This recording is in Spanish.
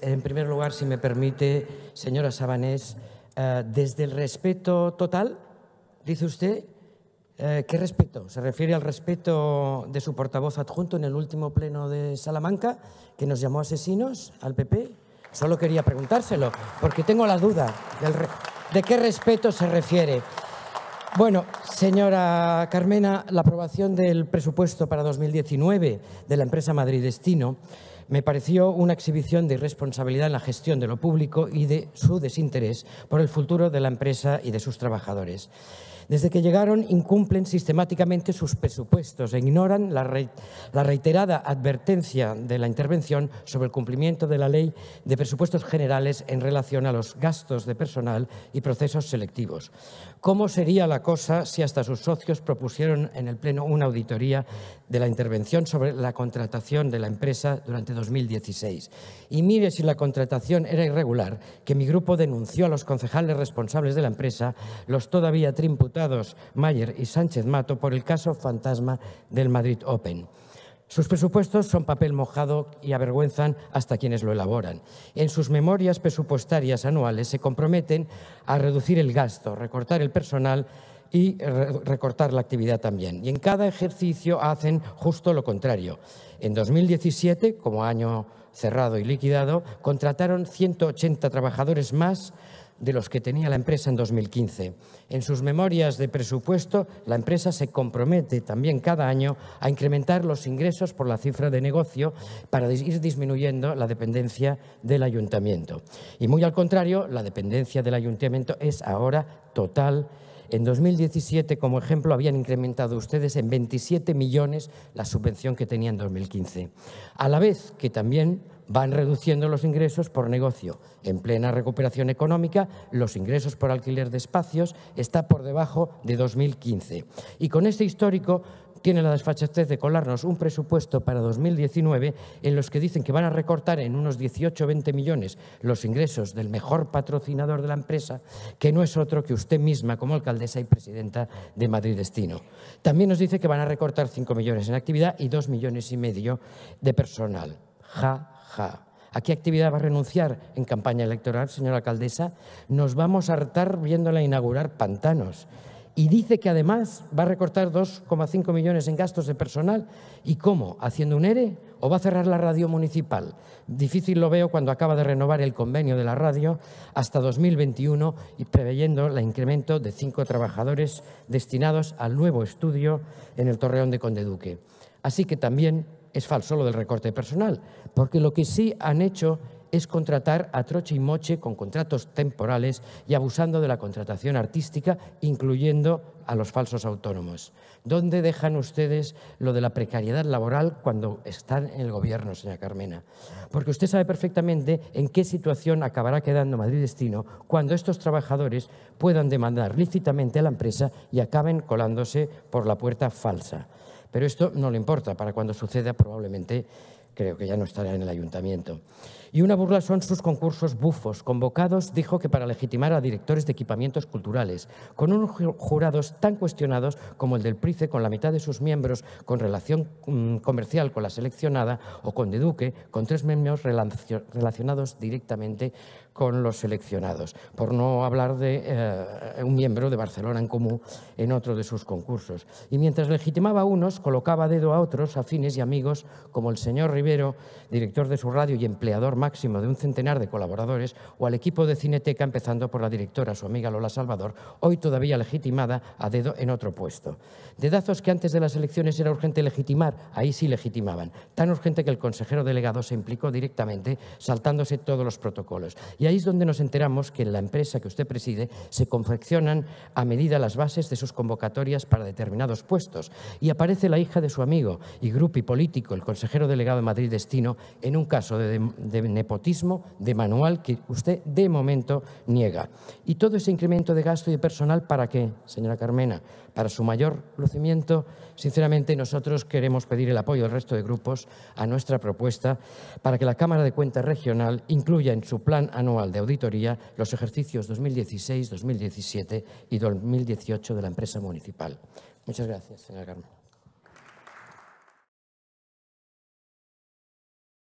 en primer lugar, si me permite, señora Sabanés, eh, desde el respeto total, dice usted, eh, ¿qué respeto? Se refiere al respeto de su portavoz adjunto en el último pleno de Salamanca, que nos llamó asesinos al PP. Solo quería preguntárselo, porque tengo la duda de qué respeto se refiere. Bueno, señora Carmena, la aprobación del presupuesto para 2019 de la empresa Madrid Destino me pareció una exhibición de irresponsabilidad en la gestión de lo público y de su desinterés por el futuro de la empresa y de sus trabajadores. Desde que llegaron incumplen sistemáticamente sus presupuestos e ignoran la, reiterada advertencia de la intervención sobre el cumplimiento de la ley de presupuestos generales en relación a los gastos de personal y procesos selectivos. ¿Cómo sería la cosa si hasta sus socios propusieron en el Pleno una auditoría de la intervención sobre la contratación de la empresa durante 2016. Y mire si la contratación era irregular, que mi grupo denunció a los concejales responsables de la empresa, los todavía trimputados Mayer y Sánchez Mato, por el caso fantasma del Madrid Open. Sus presupuestos son papel mojado y avergüenzan hasta quienes lo elaboran. En sus memorias presupuestarias anuales se comprometen a reducir el gasto, recortar el personal y recortar la actividad también. Y en cada ejercicio hacen justo lo contrario. En 2017, como año cerrado y liquidado, contrataron 180 trabajadores más de los que tenía la empresa en 2015. En sus memorias de presupuesto, la empresa se compromete también cada año a incrementar los ingresos por la cifra de negocio para ir disminuyendo la dependencia del ayuntamiento. Y muy al contrario, la dependencia del ayuntamiento es ahora total en 2017, como ejemplo, habían incrementado ustedes en 27 millones la subvención que tenían en 2015. A la vez que también van reduciendo los ingresos por negocio. En plena recuperación económica, los ingresos por alquiler de espacios está por debajo de 2015. Y con este histórico tiene la desfachatez de colarnos un presupuesto para 2019 en los que dicen que van a recortar en unos 18 o 20 millones los ingresos del mejor patrocinador de la empresa, que no es otro que usted misma como alcaldesa y presidenta de Madrid Destino. También nos dice que van a recortar 5 millones en actividad y 2 millones y medio de personal. Ja, ja. ¿A qué actividad va a renunciar en campaña electoral, señora alcaldesa? Nos vamos a hartar viéndola inaugurar pantanos. Y dice que además va a recortar 2,5 millones en gastos de personal. ¿Y cómo? ¿Haciendo un ERE o va a cerrar la radio municipal? Difícil lo veo cuando acaba de renovar el convenio de la radio hasta 2021 y preveyendo el incremento de cinco trabajadores destinados al nuevo estudio en el Torreón de Conde Duque. Así que también es falso lo del recorte de personal, porque lo que sí han hecho es contratar a troche y moche con contratos temporales y abusando de la contratación artística, incluyendo a los falsos autónomos. ¿Dónde dejan ustedes lo de la precariedad laboral cuando están en el gobierno, señora Carmena? Porque usted sabe perfectamente en qué situación acabará quedando Madrid Destino cuando estos trabajadores puedan demandar lícitamente a la empresa y acaben colándose por la puerta falsa. Pero esto no le importa para cuando suceda probablemente creo que ya no estará en el ayuntamiento. Y una burla son sus concursos bufos, convocados, dijo que para legitimar a directores de equipamientos culturales, con unos jurados tan cuestionados como el del Price, con la mitad de sus miembros con relación mm, comercial con la seleccionada, o con de Duque, con tres miembros relacionados directamente con los seleccionados, por no hablar de eh, un miembro de Barcelona en común en otro de sus concursos. Y mientras legitimaba a unos, colocaba dedo a otros, afines y amigos, como el señor director de su radio y empleador máximo de un centenar de colaboradores, o al equipo de Cineteca, empezando por la directora, su amiga Lola Salvador, hoy todavía legitimada a dedo en otro puesto. Dedazos que antes de las elecciones era urgente legitimar, ahí sí legitimaban. Tan urgente que el consejero delegado se implicó directamente, saltándose todos los protocolos. Y ahí es donde nos enteramos que en la empresa que usted preside se confeccionan a medida las bases de sus convocatorias para determinados puestos. Y aparece la hija de su amigo y y político, el consejero delegado de Madrid-Destino en un caso de, nepotismo de manual que usted de momento niega. Y todo ese incremento de gasto y de personal, ¿para qué, señora Carmena? Para su mayor lucimiento, sinceramente nosotros queremos pedir el apoyo del resto de grupos a nuestra propuesta para que la Cámara de Cuentas Regional incluya en su plan anual de auditoría los ejercicios 2016, 2017 y 2018 de la empresa municipal. Muchas gracias, señora Carmena.